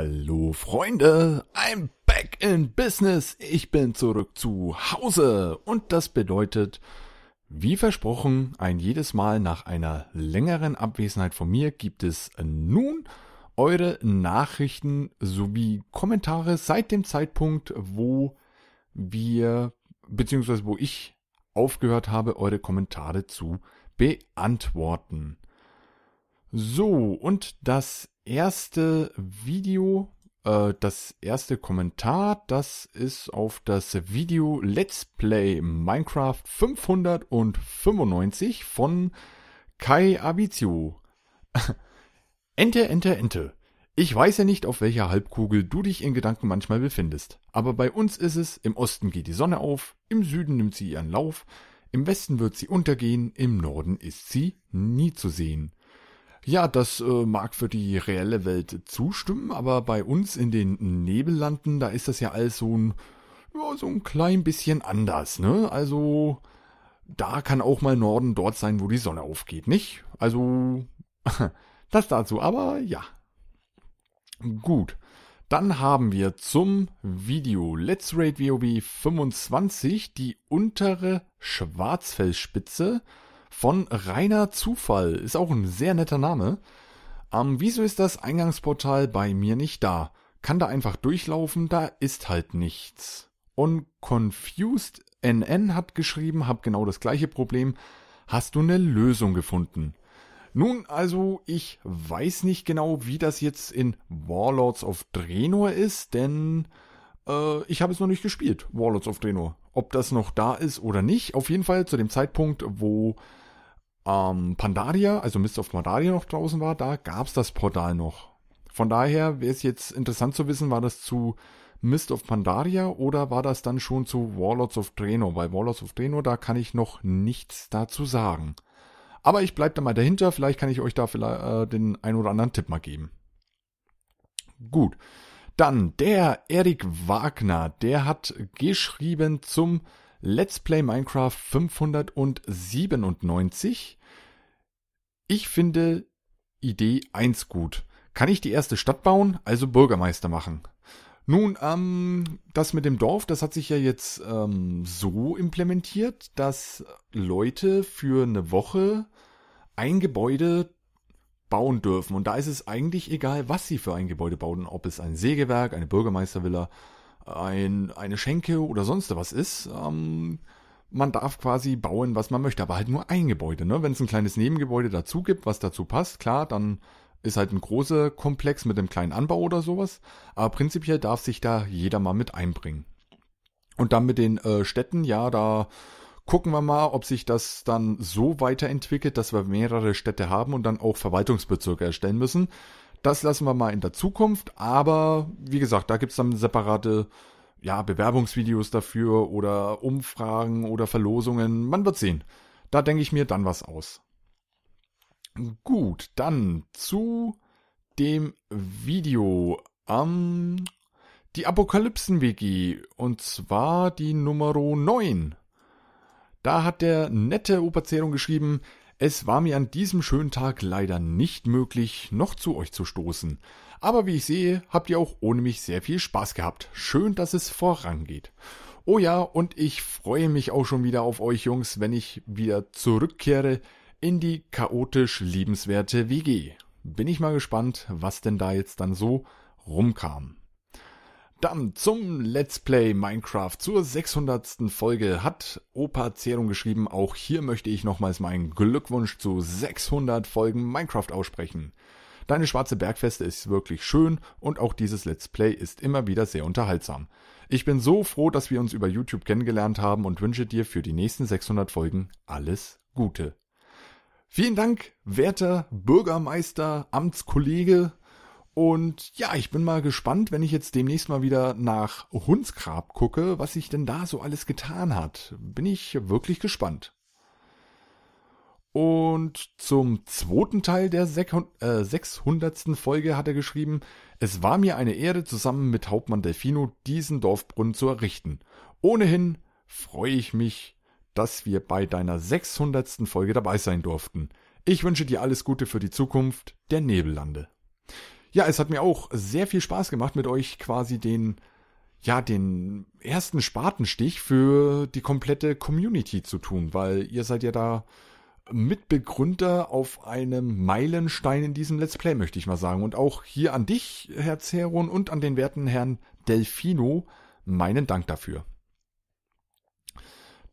Hallo Freunde, I'm back in business. Ich bin zurück zu Hause und das bedeutet, wie versprochen, ein jedes Mal nach einer längeren Abwesenheit von mir gibt es nun eure Nachrichten sowie Kommentare seit dem Zeitpunkt, wo wir bzw. wo ich aufgehört habe, eure Kommentare zu beantworten. So, und das erste Video, äh, das erste Kommentar, das ist auf das Video Let's Play Minecraft 595 von Kai Abizio. Ente, Ente, Ente. Ich weiß ja nicht, auf welcher Halbkugel du dich in Gedanken manchmal befindest, aber bei uns ist es, im Osten geht die Sonne auf, im Süden nimmt sie ihren Lauf, im Westen wird sie untergehen, im Norden ist sie nie zu sehen. Ja, das äh, mag für die reelle Welt zustimmen, aber bei uns in den Nebellanden, da ist das ja alles so ein, ja, so ein klein bisschen anders, ne? Also, da kann auch mal Norden dort sein, wo die Sonne aufgeht, nicht? Also, das dazu, aber ja. Gut. Dann haben wir zum Video Let's Raid WoW 25 die untere Schwarzfelsspitze von Reiner Zufall. Ist auch ein sehr netter Name. Ähm, wieso ist das Eingangsportal bei mir nicht da? Kann da einfach durchlaufen, da ist halt nichts. Und Confused NN hat geschrieben, hab genau das gleiche Problem. Hast du eine Lösung gefunden? Nun also, ich weiß nicht genau, wie das jetzt in Warlords of Drenor ist, denn äh, ich habe es noch nicht gespielt, Warlords of Drenor. Ob das noch da ist oder nicht, auf jeden Fall zu dem Zeitpunkt, wo ähm, Pandaria, also Mist of Pandaria noch draußen war, da gab es das Portal noch. Von daher wäre es jetzt interessant zu wissen, war das zu Mist of Pandaria oder war das dann schon zu Warlords of Draenor? Bei Warlords of Draenor, da kann ich noch nichts dazu sagen. Aber ich bleibe da mal dahinter, vielleicht kann ich euch da vielleicht, äh, den ein oder anderen Tipp mal geben. Gut. Dann der Erik Wagner, der hat geschrieben zum Let's Play Minecraft 597. Ich finde Idee 1 gut. Kann ich die erste Stadt bauen, also Bürgermeister machen? Nun, ähm, das mit dem Dorf, das hat sich ja jetzt ähm, so implementiert, dass Leute für eine Woche ein Gebäude bauen dürfen. Und da ist es eigentlich egal, was sie für ein Gebäude bauen, ob es ein Sägewerk, eine Bürgermeistervilla, ein, eine Schenke oder sonst was ist. Ähm, man darf quasi bauen, was man möchte, aber halt nur ein Gebäude. Ne? Wenn es ein kleines Nebengebäude dazu gibt, was dazu passt, klar, dann ist halt ein großer Komplex mit einem kleinen Anbau oder sowas. Aber prinzipiell darf sich da jeder mal mit einbringen. Und dann mit den äh, Städten, ja, da gucken wir mal, ob sich das dann so weiterentwickelt, dass wir mehrere Städte haben und dann auch Verwaltungsbezirke erstellen müssen. Das lassen wir mal in der Zukunft, aber wie gesagt, da gibt es dann separate ja, Bewerbungsvideos dafür oder Umfragen oder Verlosungen. Man wird sehen. Da denke ich mir dann was aus. Gut, dann zu dem Video. Ähm, die Apokalypsen-WG und zwar die Nummer 9. Da hat der nette Operzehrung geschrieben, es war mir an diesem schönen Tag leider nicht möglich, noch zu euch zu stoßen. Aber wie ich sehe, habt ihr auch ohne mich sehr viel Spaß gehabt. Schön, dass es vorangeht. Oh ja, und ich freue mich auch schon wieder auf euch Jungs, wenn ich wieder zurückkehre in die chaotisch liebenswerte WG. Bin ich mal gespannt, was denn da jetzt dann so rumkam. Dann zum Let's Play Minecraft zur 600. Folge hat Opa Zerum geschrieben, auch hier möchte ich nochmals meinen Glückwunsch zu 600 Folgen Minecraft aussprechen. Deine schwarze Bergfeste ist wirklich schön und auch dieses Let's Play ist immer wieder sehr unterhaltsam. Ich bin so froh, dass wir uns über YouTube kennengelernt haben und wünsche dir für die nächsten 600 Folgen alles Gute. Vielen Dank, werter Bürgermeister, Amtskollege, und ja, ich bin mal gespannt, wenn ich jetzt demnächst mal wieder nach Hundsgrab gucke, was sich denn da so alles getan hat. Bin ich wirklich gespannt. Und zum zweiten Teil der 600. Äh, Folge hat er geschrieben, es war mir eine Ehre, zusammen mit Hauptmann Delfino diesen Dorfbrunnen zu errichten. Ohnehin freue ich mich, dass wir bei deiner 600. Folge dabei sein durften. Ich wünsche dir alles Gute für die Zukunft der Nebellande. Ja, es hat mir auch sehr viel Spaß gemacht, mit euch quasi den, ja, den ersten Spatenstich für die komplette Community zu tun, weil ihr seid ja da Mitbegründer auf einem Meilenstein in diesem Let's Play, möchte ich mal sagen. Und auch hier an dich, Herr Zeron, und an den werten Herrn Delfino meinen Dank dafür.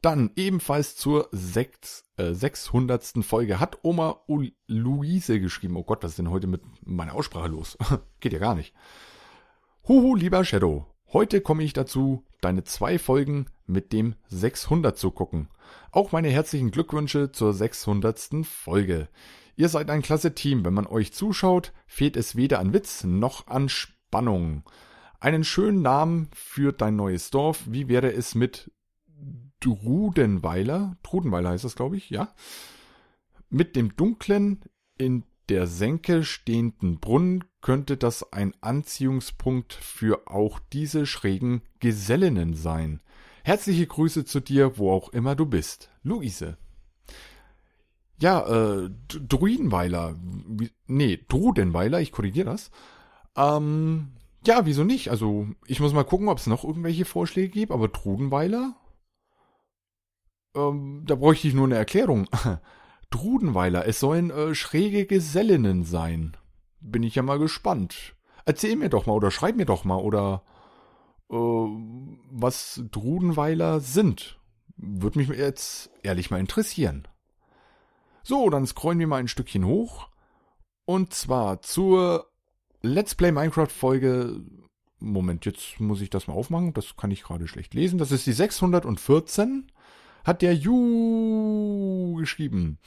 Dann ebenfalls zur sechs, äh, 600. Folge hat Oma U Luise geschrieben. Oh Gott, was ist denn heute mit meiner Aussprache los? Geht ja gar nicht. Huhu, lieber Shadow. Heute komme ich dazu, deine zwei Folgen mit dem 600 zu gucken. Auch meine herzlichen Glückwünsche zur 600. Folge. Ihr seid ein klasse Team. Wenn man euch zuschaut, fehlt es weder an Witz noch an Spannung. Einen schönen Namen für dein neues Dorf. Wie wäre es mit Drudenweiler, Drudenweiler heißt das, glaube ich, ja, mit dem dunklen, in der Senke stehenden Brunnen könnte das ein Anziehungspunkt für auch diese schrägen Gesellinnen sein. Herzliche Grüße zu dir, wo auch immer du bist. Luise. Ja, äh, Druidenweiler. Nee, Drudenweiler, ich korrigiere das. Ähm, ja, wieso nicht? Also, ich muss mal gucken, ob es noch irgendwelche Vorschläge gibt, aber Drudenweiler, ähm, da bräuchte ich nur eine Erklärung. Drudenweiler, es sollen äh, schräge Gesellinnen sein. Bin ich ja mal gespannt. Erzähl mir doch mal oder schreib mir doch mal oder äh, was Drudenweiler sind. Würde mich jetzt ehrlich mal interessieren. So, dann scrollen wir mal ein Stückchen hoch. Und zwar zur Let's Play Minecraft Folge. Moment, jetzt muss ich das mal aufmachen. Das kann ich gerade schlecht lesen. Das ist die 614 hat der Ju geschrieben.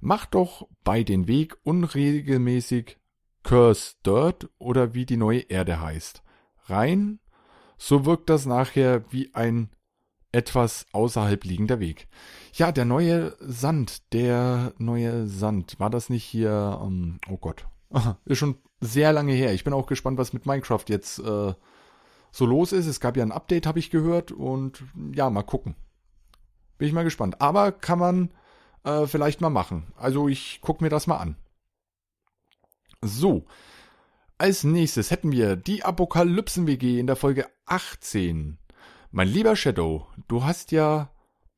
Mach doch bei den Weg unregelmäßig Curse Dirt oder wie die neue Erde heißt. Rein, so wirkt das nachher wie ein etwas außerhalb liegender Weg. Ja, der neue Sand, der neue Sand, war das nicht hier, um, ähm, oh Gott, ist schon sehr lange her. Ich bin auch gespannt, was mit Minecraft jetzt äh, so los ist. Es gab ja ein Update, habe ich gehört, und ja, mal gucken. Bin ich mal gespannt. Aber kann man äh, vielleicht mal machen. Also ich gucke mir das mal an. So. Als nächstes hätten wir die Apokalypsen-WG in der Folge 18. Mein lieber Shadow, du hast ja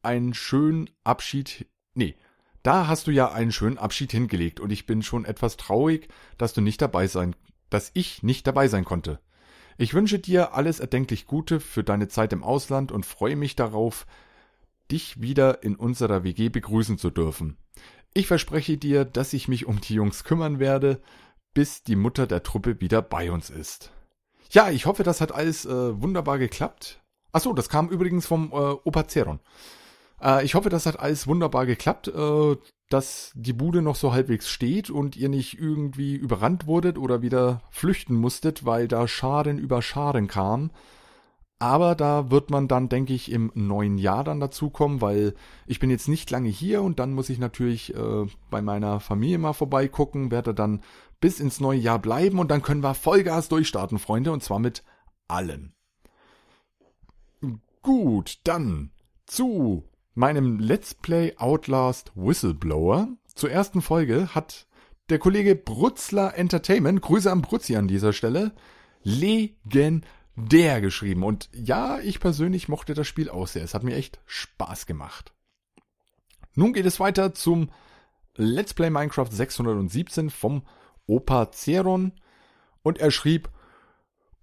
einen schönen Abschied. Nee, da hast du ja einen schönen Abschied hingelegt und ich bin schon etwas traurig, dass du nicht dabei sein, dass ich nicht dabei sein konnte. Ich wünsche dir alles erdenklich Gute für deine Zeit im Ausland und freue mich darauf, dich wieder in unserer WG begrüßen zu dürfen. Ich verspreche dir, dass ich mich um die Jungs kümmern werde, bis die Mutter der Truppe wieder bei uns ist. Ja, ich hoffe, das hat alles äh, wunderbar geklappt. Ach so, das kam übrigens vom äh, Opa Zeron. Äh, ich hoffe, das hat alles wunderbar geklappt, äh, dass die Bude noch so halbwegs steht und ihr nicht irgendwie überrannt wurdet oder wieder flüchten musstet, weil da Scharen über Scharen kam. Aber da wird man dann, denke ich, im neuen Jahr dann dazukommen, weil ich bin jetzt nicht lange hier und dann muss ich natürlich äh, bei meiner Familie mal vorbeigucken, werde dann bis ins neue Jahr bleiben und dann können wir Vollgas durchstarten, Freunde, und zwar mit allen. Gut, dann zu meinem Let's Play Outlast Whistleblower. Zur ersten Folge hat der Kollege Brutzler Entertainment, Grüße an Brutzi an dieser Stelle, legendär der geschrieben. Und ja, ich persönlich mochte das Spiel auch sehr. Es hat mir echt Spaß gemacht. Nun geht es weiter zum Let's Play Minecraft 617 vom Opa Ceron. Und er schrieb,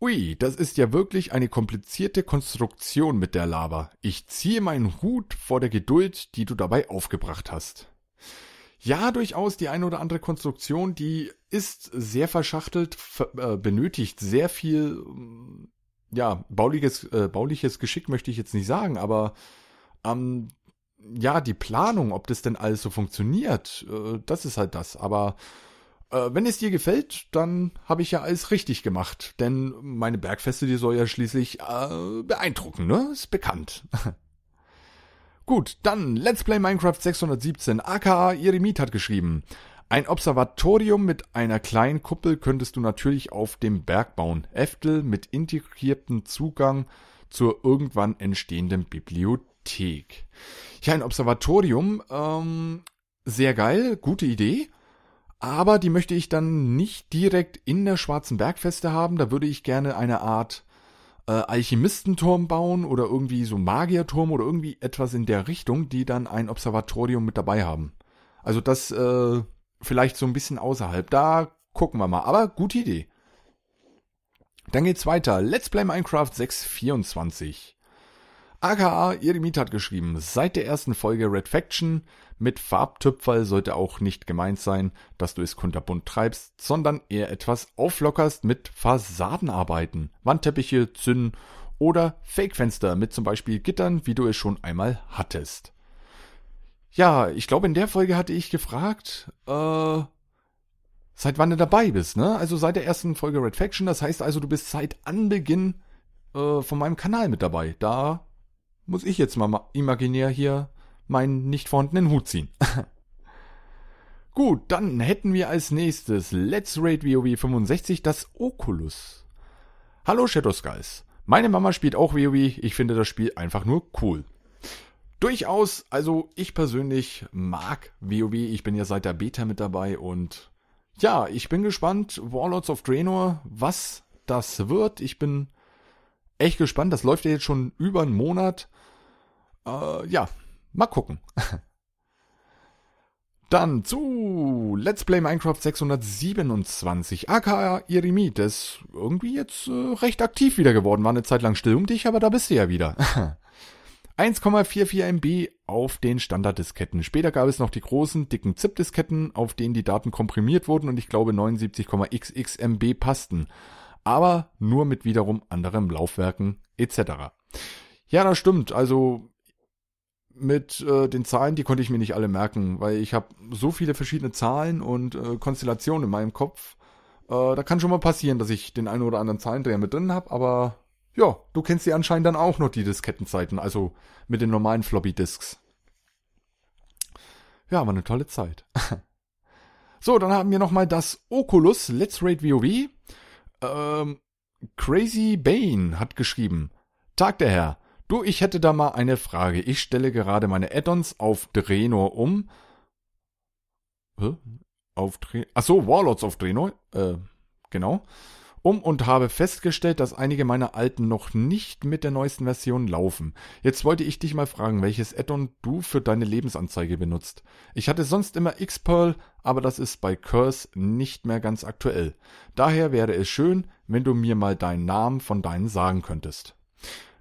Ui, das ist ja wirklich eine komplizierte Konstruktion mit der Lava. Ich ziehe meinen Hut vor der Geduld, die du dabei aufgebracht hast. Ja, durchaus die eine oder andere Konstruktion, die ist sehr verschachtelt, äh, benötigt sehr viel ja, bauliches, äh, bauliches Geschick möchte ich jetzt nicht sagen, aber ähm, ja, die Planung, ob das denn alles so funktioniert, äh, das ist halt das. Aber äh, wenn es dir gefällt, dann habe ich ja alles richtig gemacht. Denn meine Bergfeste, die soll ja schließlich äh, beeindrucken, ne? Ist bekannt. Gut, dann Let's Play Minecraft 617, aka Iremit hat geschrieben. Ein Observatorium mit einer kleinen Kuppel könntest du natürlich auf dem Berg bauen. Eftel mit integriertem Zugang zur irgendwann entstehenden Bibliothek. Ja, ein Observatorium, ähm, sehr geil, gute Idee. Aber die möchte ich dann nicht direkt in der Schwarzen Bergfeste haben. Da würde ich gerne eine Art äh, Alchemistenturm bauen oder irgendwie so Magierturm oder irgendwie etwas in der Richtung, die dann ein Observatorium mit dabei haben. Also das äh, vielleicht so ein bisschen außerhalb. Da gucken wir mal. Aber gute Idee. Dann geht's weiter. Let's Play Minecraft 624. AKA Iremit hat geschrieben, seit der ersten Folge Red Faction mit Farbtüpferl sollte auch nicht gemeint sein, dass du es kunterbunt treibst, sondern eher etwas auflockerst mit Fassadenarbeiten, Wandteppiche, Zünden oder Fake-Fenster mit zum Beispiel Gittern, wie du es schon einmal hattest. Ja, ich glaube, in der Folge hatte ich gefragt, äh, seit wann du dabei bist, ne? Also seit der ersten Folge Red Faction. Das heißt also, du bist seit Anbeginn äh, von meinem Kanal mit dabei. Da muss ich jetzt mal imaginär hier meinen nicht vorhandenen Hut ziehen. Gut, dann hätten wir als nächstes Let's Raid WoW 65 das Oculus. Hallo Shadow Skies. Meine Mama spielt auch WoW. Ich finde das Spiel einfach nur cool durchaus, also ich persönlich mag WoW. Ich bin ja seit der Beta mit dabei und ja, ich bin gespannt, Warlords of Draenor, was das wird. Ich bin echt gespannt. Das läuft ja jetzt schon über einen Monat. Äh, ja, mal gucken. Dann zu Let's Play Minecraft 627, aka Eremit. das ist irgendwie jetzt äh, recht aktiv wieder geworden. War eine Zeit lang still um dich, aber da bist du ja wieder. 1,44 MB auf den Standarddisketten. Später gab es noch die großen, dicken ZIP-Disketten, auf denen die Daten komprimiert wurden und ich glaube 79,xx MB passten. Aber nur mit wiederum anderen Laufwerken etc. Ja, das stimmt. Also mit äh, den Zahlen, die konnte ich mir nicht alle merken, weil ich habe so viele verschiedene Zahlen und äh, Konstellationen in meinem Kopf. Äh, da kann schon mal passieren, dass ich den einen oder anderen Zahlendreher mit drin habe, aber ja, du kennst die anscheinend dann auch noch die Diskettenzeiten, also mit den normalen Floppy Disks. Ja, war eine tolle Zeit. so, dann haben wir nochmal das Oculus Let's Raid WoW. Ähm, Crazy Bane hat geschrieben. Tag der Herr. Du, ich hätte da mal eine Frage. Ich stelle gerade meine Add-ons auf Drenor um. Hä? Auf Drenor? Achso, Warlords auf Drenor. Äh, genau um und habe festgestellt, dass einige meiner alten noch nicht mit der neuesten Version laufen. Jetzt wollte ich dich mal fragen, welches Addon du für deine Lebensanzeige benutzt. Ich hatte sonst immer Xperl, aber das ist bei Curse nicht mehr ganz aktuell. Daher wäre es schön, wenn du mir mal deinen Namen von deinen sagen könntest.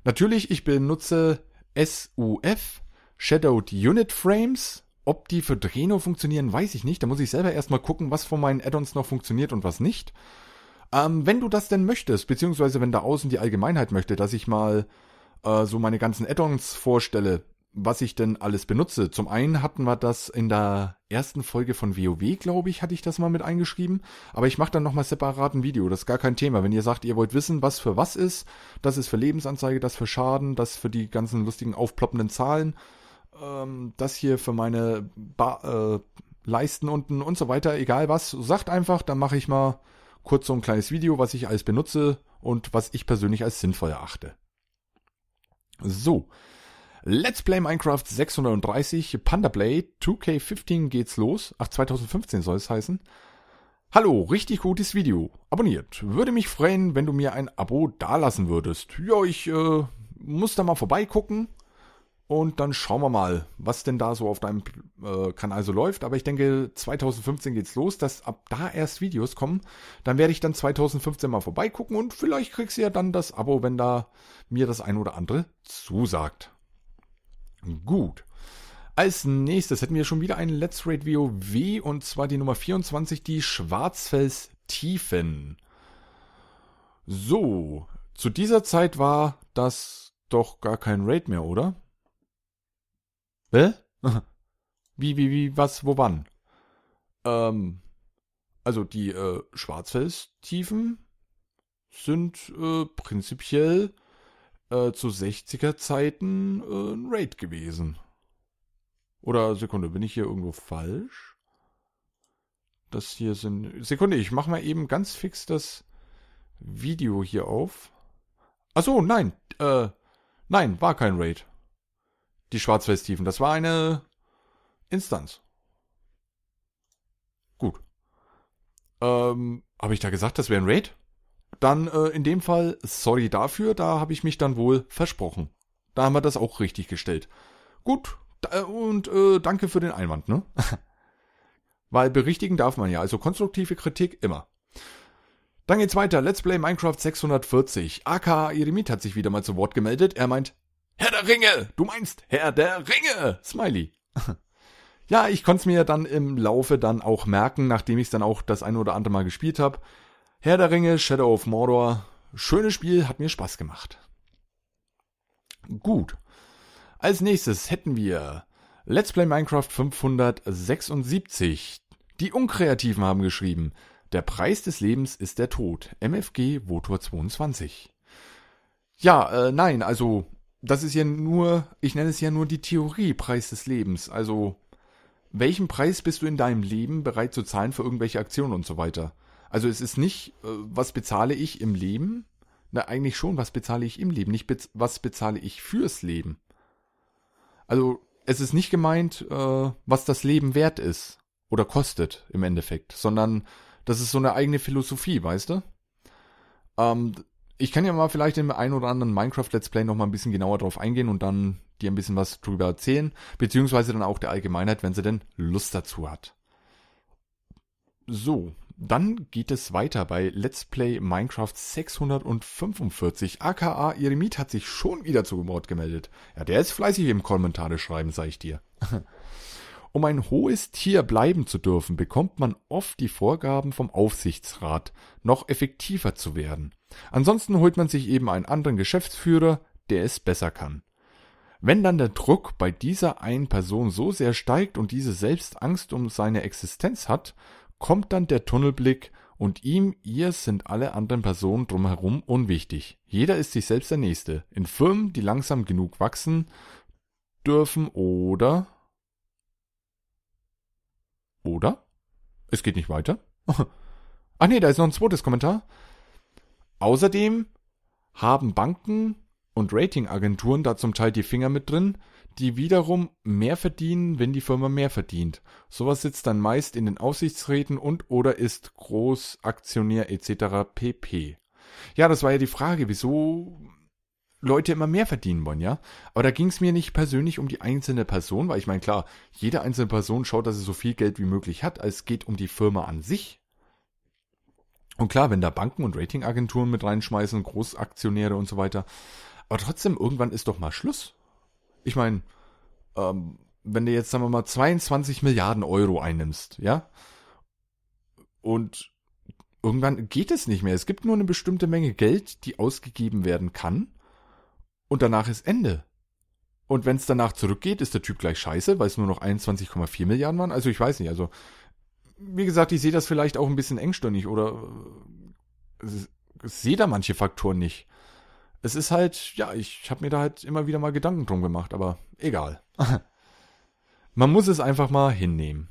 Natürlich, ich benutze SUF, Shadowed Unit Frames. Ob die für Dreno funktionieren, weiß ich nicht. Da muss ich selber erstmal gucken, was von meinen Addons noch funktioniert und was nicht. Ähm, wenn du das denn möchtest, beziehungsweise wenn da außen die Allgemeinheit möchte, dass ich mal äh, so meine ganzen Add-ons vorstelle, was ich denn alles benutze. Zum einen hatten wir das in der ersten Folge von WoW, glaube ich, hatte ich das mal mit eingeschrieben. Aber ich mache dann nochmal separat ein Video, das ist gar kein Thema. Wenn ihr sagt, ihr wollt wissen, was für was ist, das ist für Lebensanzeige, das für Schaden, das für die ganzen lustigen aufploppenden Zahlen, ähm, das hier für meine ba äh, Leisten unten und so weiter, egal was, sagt einfach, dann mache ich mal kurz so ein kleines Video, was ich alles benutze und was ich persönlich als sinnvoll erachte. So. Let's Play Minecraft 630 Panda Pandaplay 2K15 geht's los. Ach, 2015 soll es heißen. Hallo, richtig gutes Video. Abonniert. Würde mich freuen, wenn du mir ein Abo dalassen würdest. Ja, ich äh, muss da mal vorbeigucken. Und dann schauen wir mal, was denn da so auf deinem äh, Kanal so läuft. Aber ich denke, 2015 geht's los, dass ab da erst Videos kommen. Dann werde ich dann 2015 mal vorbeigucken und vielleicht kriegst du ja dann das Abo, wenn da mir das ein oder andere zusagt. Gut. Als nächstes hätten wir schon wieder ein Let's Raid WoW und zwar die Nummer 24, die Schwarzfels Tiefen. So, zu dieser Zeit war das doch gar kein Raid mehr, oder? Hä? Wie, wie, wie, was, wo, wann? Ähm, also die äh, Schwarzfelstiefen sind äh, prinzipiell äh, zu 60er Zeiten äh, ein Raid gewesen. Oder Sekunde, bin ich hier irgendwo falsch? Das hier sind. Sekunde, ich mach mal eben ganz fix das Video hier auf. Achso, nein. Äh, nein, war kein Raid die Schwarzwaldstiefen. Das war eine Instanz. Gut. Ähm, habe ich da gesagt, das wäre ein Raid? Dann äh, in dem Fall, sorry dafür, da habe ich mich dann wohl versprochen. Da haben wir das auch richtig gestellt. Gut, da, und äh, danke für den Einwand, ne? Weil berichtigen darf man ja, also konstruktive Kritik immer. Dann geht's weiter. Let's Play Minecraft 640. AK Eremit hat sich wieder mal zu Wort gemeldet. Er meint, Herr der Ringe! Du meinst Herr der Ringe! Smiley. Ja, ich konnte es mir dann im Laufe dann auch merken, nachdem ich es dann auch das ein oder andere Mal gespielt habe. Herr der Ringe, Shadow of Mordor. Schönes Spiel, hat mir Spaß gemacht. Gut. Als nächstes hätten wir Let's Play Minecraft 576. Die Unkreativen haben geschrieben, der Preis des Lebens ist der Tod. MFG Votor 22. Ja, äh, nein, also das ist ja nur, ich nenne es ja nur die Theorie Preis des Lebens. Also, welchen Preis bist du in deinem Leben bereit zu zahlen für irgendwelche Aktionen und so weiter? Also es ist nicht, äh, was bezahle ich im Leben? Na, eigentlich schon, was bezahle ich im Leben, nicht was bezahle ich fürs Leben. Also es ist nicht gemeint, äh, was das Leben wert ist oder kostet im Endeffekt, sondern das ist so eine eigene Philosophie, weißt du? Ähm, ich kann ja mal vielleicht im ein oder anderen Minecraft-Let's Play nochmal ein bisschen genauer drauf eingehen und dann dir ein bisschen was drüber erzählen, beziehungsweise dann auch der Allgemeinheit, wenn sie denn Lust dazu hat. So, dann geht es weiter bei Let's Play Minecraft 645. AKA Eremit hat sich schon wieder zu Wort gemeldet. Ja, der ist fleißig im Kommentare schreiben, sag ich dir. um ein hohes Tier bleiben zu dürfen, bekommt man oft die Vorgaben vom Aufsichtsrat, noch effektiver zu werden. Ansonsten holt man sich eben einen anderen Geschäftsführer, der es besser kann. Wenn dann der Druck bei dieser einen Person so sehr steigt und diese selbst Angst um seine Existenz hat, kommt dann der Tunnelblick und ihm, ihr sind alle anderen Personen drumherum unwichtig. Jeder ist sich selbst der Nächste. In Firmen, die langsam genug wachsen dürfen oder. Oder? Es geht nicht weiter? Ach ah nee, da ist noch ein zweites Kommentar. Außerdem haben Banken und Ratingagenturen da zum Teil die Finger mit drin, die wiederum mehr verdienen, wenn die Firma mehr verdient. Sowas sitzt dann meist in den Aufsichtsräten und oder ist Großaktionär etc. pp. Ja, das war ja die Frage, wieso Leute immer mehr verdienen wollen, ja. Aber da ging es mir nicht persönlich um die einzelne Person, weil ich meine, klar, jede einzelne Person schaut, dass sie so viel Geld wie möglich hat, als es geht um die Firma an sich. Und klar, wenn da Banken und Ratingagenturen mit reinschmeißen, Großaktionäre und so weiter. Aber trotzdem, irgendwann ist doch mal Schluss. Ich meine, ähm, wenn du jetzt, sagen wir mal, 22 Milliarden Euro einnimmst, ja? Und irgendwann geht es nicht mehr. Es gibt nur eine bestimmte Menge Geld, die ausgegeben werden kann. Und danach ist Ende. Und wenn es danach zurückgeht, ist der Typ gleich scheiße, weil es nur noch 21,4 Milliarden waren. Also ich weiß nicht, also wie gesagt, ich sehe das vielleicht auch ein bisschen engstirnig oder äh, sehe da manche Faktoren nicht. Es ist halt, ja, ich habe mir da halt immer wieder mal Gedanken drum gemacht, aber egal. Man muss es einfach mal hinnehmen.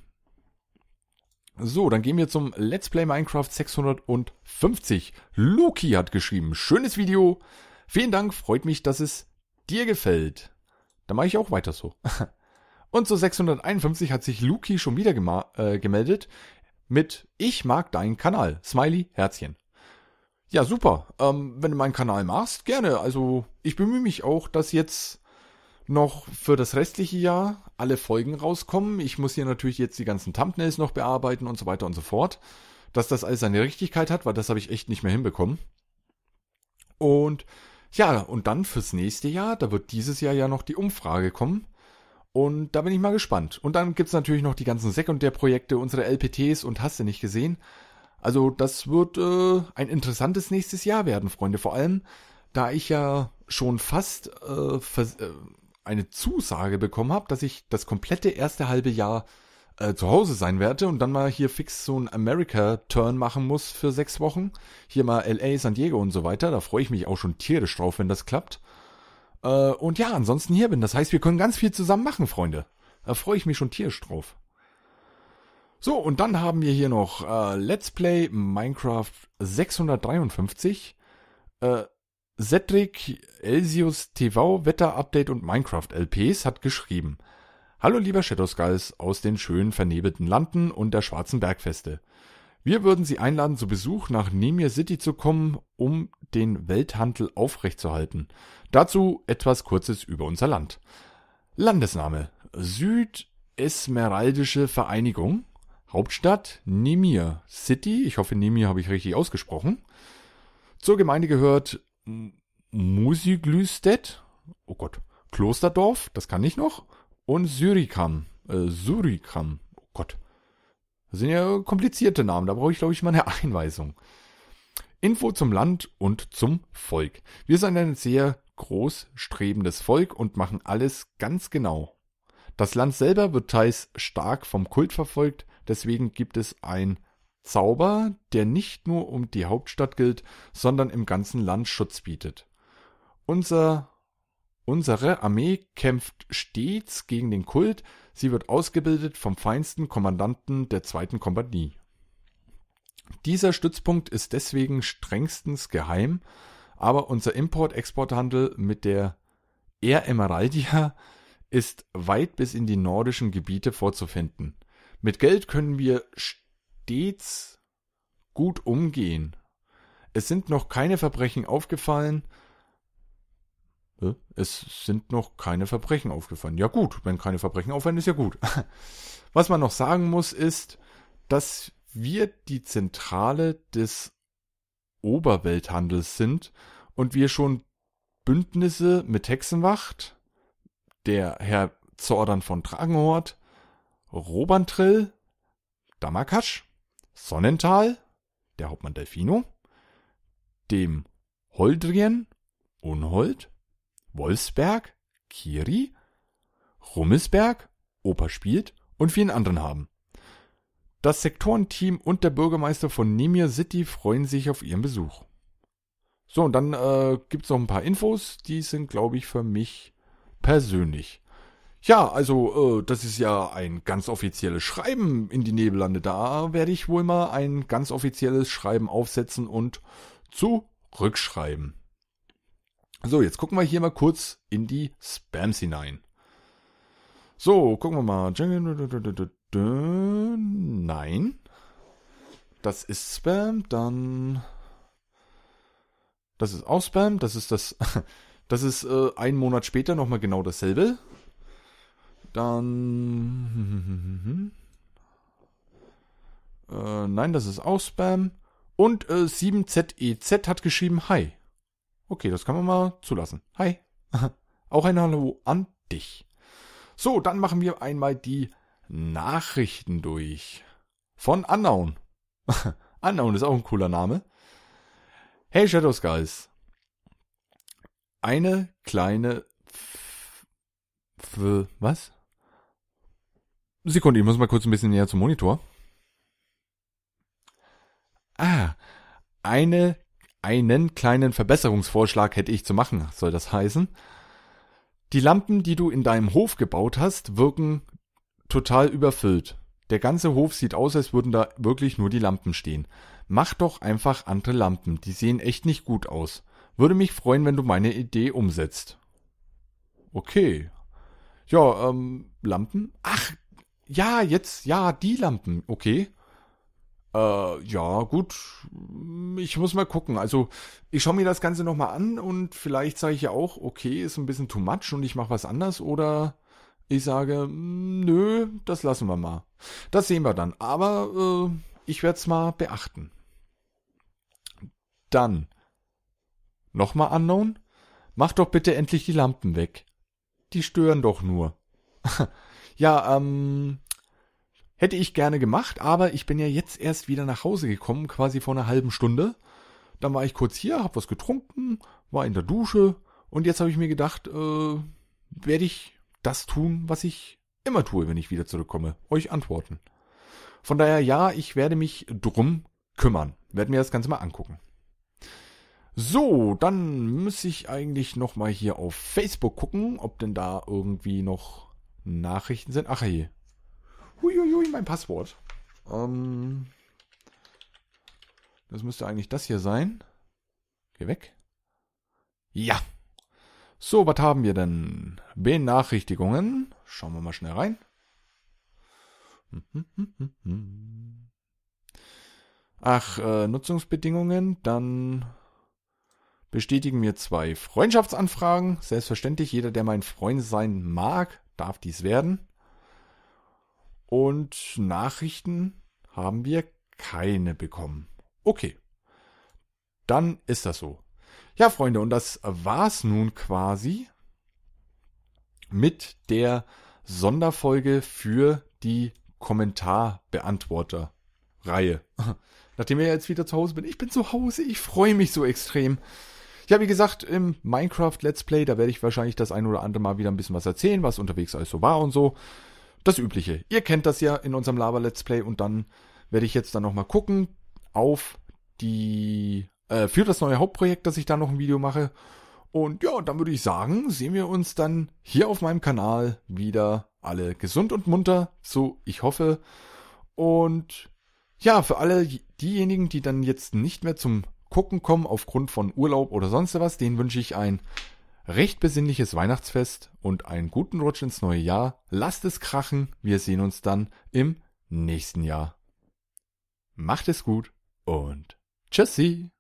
So, dann gehen wir zum Let's Play Minecraft 650. Luki hat geschrieben, schönes Video. Vielen Dank, freut mich, dass es dir gefällt. Dann mache ich auch weiter so. Und zur 651 hat sich Luki schon wieder äh, gemeldet mit Ich mag deinen Kanal. Smiley, Herzchen. Ja, super. Ähm, wenn du meinen Kanal machst, gerne. Also ich bemühe mich auch, dass jetzt noch für das restliche Jahr alle Folgen rauskommen. Ich muss hier natürlich jetzt die ganzen Thumbnails noch bearbeiten und so weiter und so fort. Dass das alles seine Richtigkeit hat, weil das habe ich echt nicht mehr hinbekommen. Und ja, und dann fürs nächste Jahr, da wird dieses Jahr ja noch die Umfrage kommen. Und da bin ich mal gespannt. Und dann gibt es natürlich noch die ganzen Sekundärprojekte, unsere LPTs und hast du nicht gesehen. Also das wird äh, ein interessantes nächstes Jahr werden, Freunde. Vor allem, da ich ja schon fast äh, äh eine Zusage bekommen habe, dass ich das komplette erste halbe Jahr äh, zu Hause sein werde und dann mal hier fix so ein America-Turn machen muss für sechs Wochen. Hier mal LA, San Diego und so weiter. Da freue ich mich auch schon tierisch drauf, wenn das klappt. Äh, und ja, ansonsten hier bin. Das heißt, wir können ganz viel zusammen machen, Freunde. Da freue ich mich schon tierisch drauf. So, und dann haben wir hier noch äh, Let's Play Minecraft 653, äh, Cedric Elsius TV Wetter Update und Minecraft LPs hat geschrieben. Hallo lieber Shadow Skulls aus den schönen vernebelten Landen und der schwarzen Bergfeste. Wir würden Sie einladen, zu Besuch nach Nemir City zu kommen, um den Welthandel aufrechtzuerhalten. Dazu etwas Kurzes über unser Land. Landesname Südesmeraldische Vereinigung. Hauptstadt Nemir City. Ich hoffe, Nemir habe ich richtig ausgesprochen. Zur Gemeinde gehört Musiglüstedt. Oh Gott. Klosterdorf, das kann ich noch. Und Syrikam. Äh, Surikam. Oh Gott. Das sind ja komplizierte Namen, da brauche ich, glaube ich, mal eine Einweisung. Info zum Land und zum Volk. Wir sind ein sehr groß strebendes Volk und machen alles ganz genau. Das Land selber wird teils stark vom Kult verfolgt, deswegen gibt es ein Zauber, der nicht nur um die Hauptstadt gilt, sondern im ganzen Land Schutz bietet. Unser Unsere Armee kämpft stets gegen den Kult, sie wird ausgebildet vom feinsten Kommandanten der zweiten Kompanie. Dieser Stützpunkt ist deswegen strengstens geheim, aber unser Import-Export-Handel mit der Air Emeraldia ist weit bis in die nordischen Gebiete vorzufinden. Mit Geld können wir stets gut umgehen. Es sind noch keine Verbrechen aufgefallen, Ne? Es sind noch keine Verbrechen aufgefallen. Ja gut, wenn keine Verbrechen auffallen, ist ja gut. Was man noch sagen muss, ist, dass wir die Zentrale des Oberwelthandels sind und wir schon Bündnisse mit Hexenwacht, der Herr Zordern von Dragenhort, Robantrill, Damakasch, Sonnental, der Hauptmann Delfino, dem Holdrien, Unhold, Wolfsberg, Kiri, Rummelsberg, Oper spielt und vielen anderen haben. Das Sektorenteam und der Bürgermeister von Nemir City freuen sich auf ihren Besuch. So, und dann äh, gibt es noch ein paar Infos. Die sind, glaube ich, für mich persönlich. Ja, also äh, das ist ja ein ganz offizielles Schreiben in die Nebellande. Da werde ich wohl mal ein ganz offizielles Schreiben aufsetzen und zurückschreiben. So, jetzt gucken wir hier mal kurz in die Spams hinein. So, gucken wir mal. Nein. Das ist Spam, dann. Das ist auch Spam, das ist das. Das ist äh, einen Monat später nochmal genau dasselbe. Dann. Äh, nein, das ist auch Spam. Und äh, 7ZEZ e hat geschrieben Hi. Okay, das kann man mal zulassen. Hi. Auch ein Hallo an dich. So, dann machen wir einmal die Nachrichten durch. Von Unknown. Unknown ist auch ein cooler Name. Hey Shadow Skies. Eine kleine F F was? Sekunde, ich muss mal kurz ein bisschen näher zum Monitor. Ah, eine einen kleinen Verbesserungsvorschlag hätte ich zu machen, soll das heißen. Die Lampen, die du in deinem Hof gebaut hast, wirken total überfüllt. Der ganze Hof sieht aus, als würden da wirklich nur die Lampen stehen. Mach doch einfach andere Lampen, die sehen echt nicht gut aus. Würde mich freuen, wenn du meine Idee umsetzt. Okay. Ja, ähm, Lampen? Ach, ja, jetzt, ja, die Lampen, okay. Äh, ja, gut. Ich muss mal gucken. Also, ich schaue mir das Ganze nochmal an und vielleicht sage ich ja auch, okay, ist ein bisschen too much und ich mache was anders oder ich sage, mm, nö, das lassen wir mal. Das sehen wir dann. Aber äh, ich werde es mal beachten. Dann. Nochmal Unknown? Mach doch bitte endlich die Lampen weg. Die stören doch nur. ja, ähm, Hätte ich gerne gemacht, aber ich bin ja jetzt erst wieder nach Hause gekommen, quasi vor einer halben Stunde. Dann war ich kurz hier, hab was getrunken, war in der Dusche und jetzt habe ich mir gedacht, äh, werde ich das tun, was ich immer tue, wenn ich wieder zurückkomme, euch antworten. Von daher ja, ich werde mich drum kümmern. Werde mir das Ganze mal angucken. So, dann muss ich eigentlich noch mal hier auf Facebook gucken, ob denn da irgendwie noch Nachrichten sind. Ach hey, Huiuiui, mein Passwort. Ähm, das müsste eigentlich das hier sein. Geh weg. Ja. So, was haben wir denn? Benachrichtigungen. Schauen wir mal schnell rein. Ach, äh, Nutzungsbedingungen. Dann bestätigen wir zwei Freundschaftsanfragen. Selbstverständlich, jeder, der mein Freund sein mag, darf dies werden. Und Nachrichten haben wir keine bekommen. Okay. Dann ist das so. Ja, Freunde, und das war's nun quasi mit der Sonderfolge für die Kommentarbeantworter-Reihe. Nachdem wir jetzt wieder zu Hause bin. Ich bin zu Hause, ich freue mich so extrem. Ja, wie gesagt, im Minecraft Let's Play, da werde ich wahrscheinlich das ein oder andere Mal wieder ein bisschen was erzählen, was unterwegs alles so war und so das Übliche. Ihr kennt das ja in unserem Lava-Let's Play und dann werde ich jetzt dann nochmal gucken auf die, äh, für das neue Hauptprojekt, dass ich da noch ein Video mache. Und ja, dann würde ich sagen, sehen wir uns dann hier auf meinem Kanal wieder alle gesund und munter, so ich hoffe. Und ja, für alle diejenigen, die dann jetzt nicht mehr zum Gucken kommen aufgrund von Urlaub oder sonst was, denen wünsche ich ein recht besinnliches Weihnachtsfest und einen guten Rutsch ins neue Jahr. Lasst es krachen, wir sehen uns dann im nächsten Jahr. Macht es gut und tschüssi!